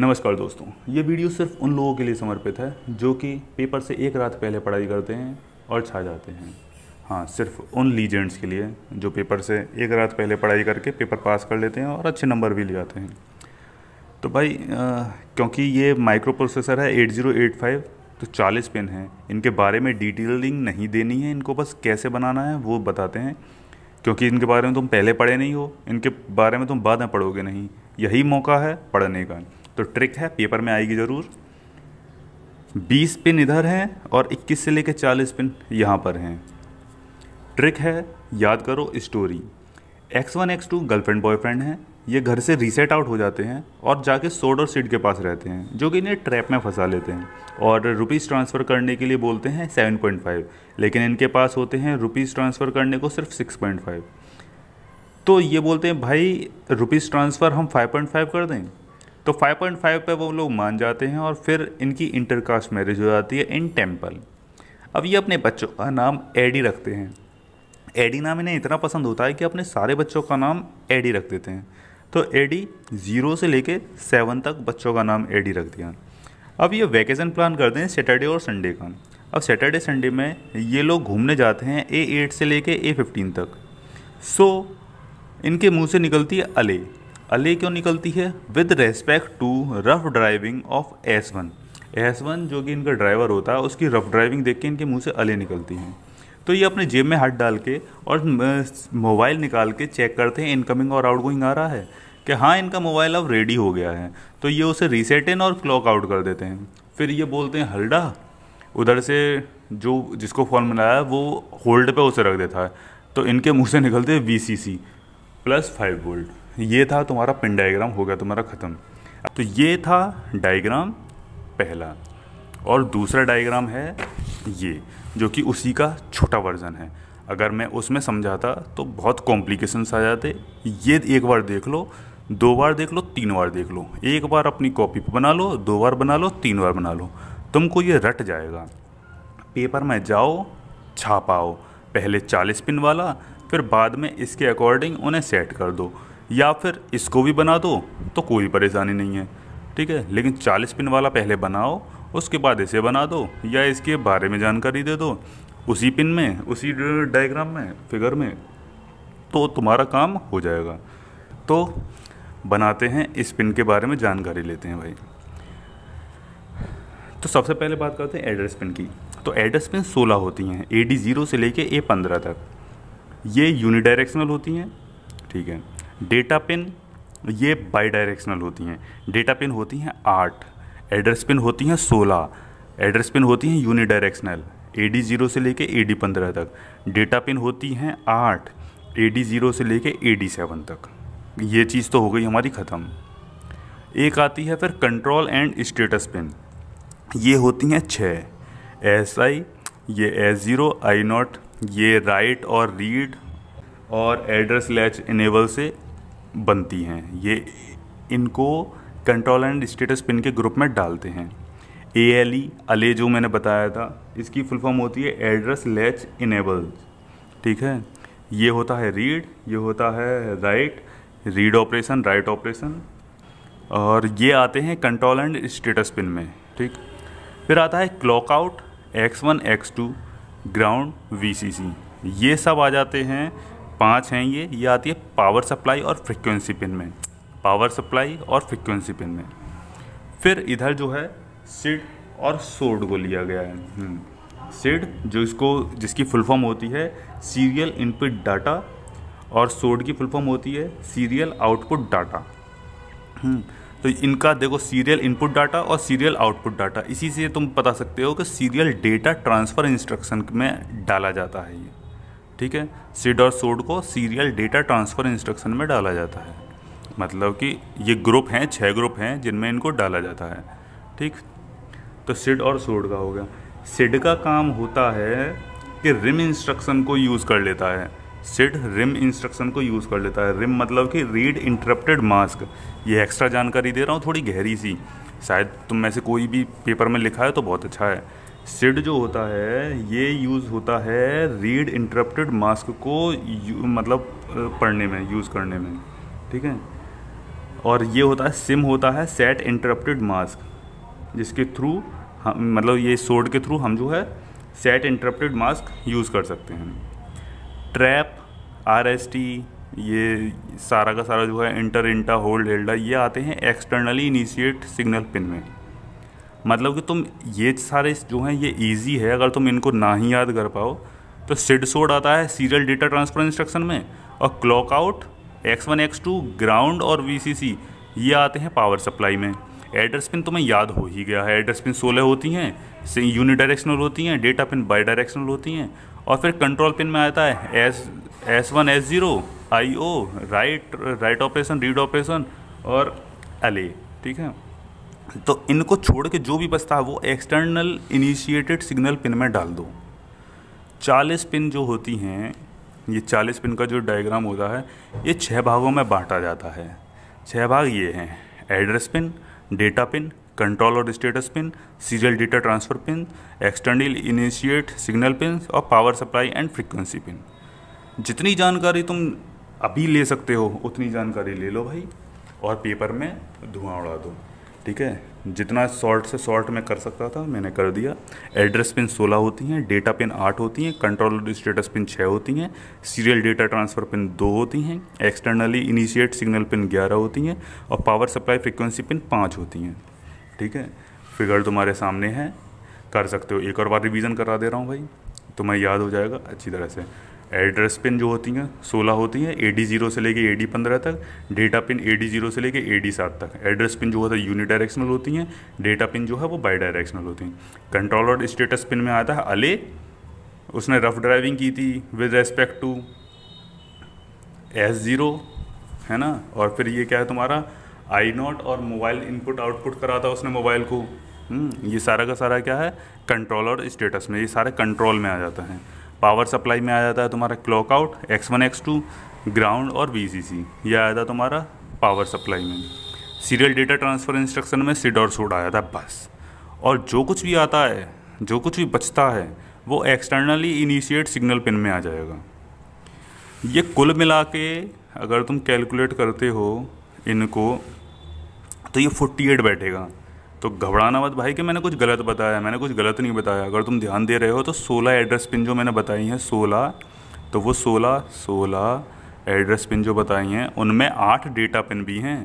नमस्कार दोस्तों ये वीडियो सिर्फ उन लोगों के लिए समर्पित है जो कि पेपर से एक रात पहले पढ़ाई करते हैं और छा जाते हैं हाँ सिर्फ उन लीजेंड्स के लिए जो पेपर से एक रात पहले पढ़ाई करके पेपर पास कर लेते हैं और अच्छे नंबर भी ले जाते हैं तो भाई आ, क्योंकि ये माइक्रो प्रोसेसर है 8085 तो 40 पिन है इनके बारे में डिटेलिंग नहीं देनी है इनको बस कैसे बनाना है वो बताते हैं क्योंकि इनके बारे में तुम पहले पढ़े नहीं हो इनके बारे में तुम बाद में पढ़ोगे नहीं यही मौका है पढ़ने का तो ट्रिक है पेपर में आएगी ज़रूर 20 पिन इधर हैं और 21 से लेकर 40 पिन यहाँ पर हैं ट्रिक है याद करो story X one X two girlfriend boyfriend हैं ये घर से रीसेट आउट हो जाते हैं और जाके सोड और के पास रहते हैं जो कि इन्हें ट्रैप में फंसा लेते हैं और रुपीज़ ट्रांसफ़र करने के लिए बोलते हैं 7.5 लेकिन इनके पास होते हैं रुपीज़ ट्रांसफ़र करने को सिर्फ 6.5 तो ये बोलते हैं भाई रुपीज़ ट्रांसफ़र हम 5.5 कर दें तो 5.5 पे वो लोग मान जाते हैं और फिर इनकी इंटरकास्ट मैरिज हो जाती है इन टेम्पल अब ये अपने बच्चों का नाम एडी रखते हैं एडी नाम इन्हें इतना पसंद होता है कि अपने सारे बच्चों का नाम एडी रख देते हैं तो एडी ज़ीरो से लेके सेवन तक बच्चों का नाम एडी रख दिया अब ये वैकेशन प्लान करते हैं सैटरडे और संडे का अब सैटरडे संडे में ये लोग घूमने जाते हैं ए एट से लेके ए फिफ्टीन तक सो इनके मुंह से निकलती है अले अले क्यों निकलती है with respect to rough driving of S one S one जो कि इनका ड्राइवर होता है उसकी रफ ड्राइविंग देख के इनके मुँह से अले निकलती हैं तो ये अपने जेब में हाथ डाल के और मोबाइल निकाल के चेक करते हैं इनकमिंग और आउटगोइंग आ रहा है कि हाँ इनका मोबाइल अब रेडी हो गया है तो ये उसे रीसेट इन और क्लॉक आउट कर देते हैं फिर ये बोलते हैं हल्डा उधर से जो जिसको फ़ोन मिलाया वो होल्ड पे उसे रख देता है तो इनके मुंह से निकलते हैं वी प्लस फाइव वोल्ट ये था तुम्हारा पिन डायग्राम हो गया तुम्हारा ख़त्म तो ये था डायग्राम पहला और दूसरा डायग्राम है ये जो कि उसी का छोटा वर्ज़न है अगर मैं उसमें समझाता तो बहुत कॉम्प्लिकेशन आ जाते ये एक बार देख लो दो बार देख लो तीन बार देख लो एक बार अपनी कॉपी बना लो दो बार बना लो तीन बार बना लो तुमको ये रट जाएगा पेपर में जाओ छापाओ पहले 40 पिन वाला फिर बाद में इसके अकॉर्डिंग उन्हें सेट कर दो या फिर इसको भी बना दो तो कोई परेशानी नहीं है ठीक है लेकिन चालीस पिन वाला पहले बनाओ उसके बाद इसे बना दो या इसके बारे में जानकारी दे दो उसी पिन में उसी डायग्राम में फिगर में तो तुम्हारा काम हो जाएगा तो बनाते हैं इस पिन के बारे में जानकारी लेते हैं भाई तो सबसे पहले बात करते हैं एड्रेस पिन की तो एड्रेस पिन 16 होती हैं ए डी ज़ीरो से लेके ए पंद्रह तक ये यूनिडायरेक्शनल होती हैं ठीक है डेटा पिन ये बाई डायरेक्शनल होती हैं डेटा पिन होती हैं आठ एड्रेस पिन होती हैं सोलह एड्रेस पिन होती हैं unidirectional A D zero से लेके ए डी पंद्रह तक डेटा पिन होती हैं आठ ए डी ज़ीरो से लेके ए डी सेवन तक ये चीज़ तो हो गई हमारी ख़त्म एक आती है फिर कंट्रोल एंड स्टेटस पिन ये होती हैं छः एस आई ये एस ज़ीरो आई नॉट ये राइट और रीड और एड्रेस लैच इनेबल से बनती हैं ये इनको कंट्रोल एंड स्टेटस पिन के ग्रुप में डालते हैं ए एल ई अले जो मैंने बताया था इसकी फुल फॉर्म होती है एड्रेस लैच इनेबल ठीक है ये होता है रीड ये होता है write read operation write operation और ये आते हैं कंट्रोल एंड स्टेटस पिन में ठीक फिर आता है clock out X one X two ground V C C ये सब आ जाते हैं पाँच हैं ये ये आती है पावर सप्लाई और फ्रिक्वेंसी पिन में पावर सप्लाई और फ्रिक्वेंसी पिन में फिर इधर जो है सिड और सोड को लिया गया है सिड हम्म। जो इसको जिसकी फुल फॉर्म होती है सीरियल इनपुट डाटा और सोड की फुल फॉर्म होती है सीरियल आउटपुट डाटा तो इनका देखो सीरियल इनपुट डाटा और सीरियल आउटपुट डाटा इसी से तुम बता सकते हो कि सीरियल डेटा ट्रांसफ़र इंस्ट्रक्शन में डाला जाता है ये ठीक है सिड और सोड को सीरियल डेटा ट्रांसफ़र इंस्ट्रक्शन में डाला जाता है मतलब कि ये ग्रुप हैं छः ग्रुप हैं जिनमें इनको डाला जाता है ठीक तो सिड और सोड का हो गया सिड का काम होता है कि रिम इंस्ट्रक्शन को यूज़ कर लेता है सिड रिम इंस्ट्रक्शन को यूज़ कर लेता है रिम मतलब कि रीड इंटरप्टेड मास्क ये एक्स्ट्रा जानकारी दे रहा हूँ थोड़ी गहरी सी शायद तुम में से कोई भी पेपर में लिखा है तो बहुत अच्छा है सिड जो होता है ये यूज़ होता है रीड इंटरप्टेड मास्क को मतलब पढ़ने में यूज़ करने में ठीक है और ये होता है सिम होता है सेट इंटरप्टेड मास्क जिसके थ्रू हम मतलब ये सोड के थ्रू हम जो है सेट इंटरप्टेड मास्क यूज़ कर सकते हैं ट्रैप आर एस टी ये सारा का सारा जो है इंटर इंटा होल्ड हेल्डा ये आते हैं एक्सटर्नली इनिशिएट सिग्नल पिन में मतलब कि तुम ये सारे जो हैं ये ईजी है अगर तुम इनको ना ही याद कर पाओ तो सिड सोड आता है सीरियल डेटा ट्रांसफर इंस्ट्रक्शन में और clock out X one X two ground और वी सी सी ये आते हैं पावर सप्लाई में एड्रेस पिन तुम्हें याद हो ही गया है एड्रेस पिन सोलह होती हैं यूनि डायरेक्शनल होती हैं डेटा पिन बाई डायरेक्शनल होती हैं और फिर कंट्रोल पिन में आता है S S one S zero I O write write operation read operation और एल ए ठीक है तो इनको छोड़ के जो भी बचता है वो एक्सटर्नल इनिशिएटेड सिग्नल पिन में डाल दो 40 पिन जो होती हैं ये 40 पिन का जो डायग्राम होता है ये छः भागों में बांटा जाता है छः भाग ये हैं address pin data pin control और status pin serial data transfer pin external initiate signal pin और power supply and frequency pin जितनी जानकारी तुम अभी ले सकते हो उतनी जानकारी ले लो भाई और पेपर में धुआं उड़ा दो ठीक है जितना शॉर्ट से शॉर्ट मैं कर सकता था मैंने कर दिया एड्रेस पिन 16 होती हैं डेटा पिन 8 होती हैं कंट्रोल स्टेटस पिन 6 होती हैं सीरियल डेटा ट्रांसफ़र पिन 2 होती हैं एक्सटर्नली इनिशिएट सिग्नल पिन 11 होती हैं और पावर सप्लाई फ्रिक्वेंसी पिन 5 होती हैं ठीक है फिगर तुम्हारे सामने है कर सकते हो एक और बार रिविजन करा दे रहा हूँ भाई तुम्हें याद हो जाएगा अच्छी तरह से एड्रेस पिन जो होती हैं सोलह होती हैं ए डी जीरो से लेके ए डी पंद्रह तक data pin A D zero से लेके ए डी सात तक एड्रेस पिन जो होता है यूनि डायरेक्शनल होती हैं डेटा पिन जो है वो बाई डायरेक्शनल होती हैं और स्टेटस पिन में आता है अले उसने रफ ड्राइविंग की थी with respect to S zero है ना और फिर ये क्या है तुम्हारा आई नॉट और मोबाइल इनपुट आउटपुट करा था उसने मोबाइल को हम्म, ये सारा का सारा क्या है कंट्रोल और स्टेटस में ये सारे कंट्रोल में आ जाता है पावर सप्लाई में आ जाता है तुम्हारा clock out X one X two ground और वी सी सी यह आया था तुम्हारा पावर सप्लाई में सीरियल डेटा ट्रांसफ़र इंस्ट्रक्शन में सिड और सोड आया था बस और जो कुछ भी आता है जो कुछ भी बचता है वो एक्सटर्नली इनिशिएट सिग्नल पिन में आ जाएगा ये कुल मिला के अगर तुम कैलकुलेट करते हो इनको तो ये 48 बैठेगा तो घबराना मत भाई कि मैंने कुछ गलत बताया मैंने कुछ गलत नहीं बताया अगर तुम ध्यान दे रहे हो तो सोलह एड्रेस पिन जो मैंने बताई हैं सोलह तो वो सोलह सोलह एड्रेस पिन जो बताई हैं उनमें आठ डेटा पिन भी हैं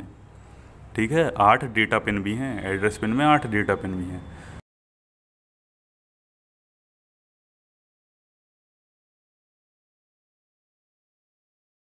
ठीक है आठ डेटा पिन भी हैं एड्रेस पिन में आठ डेटा पिन भी हैं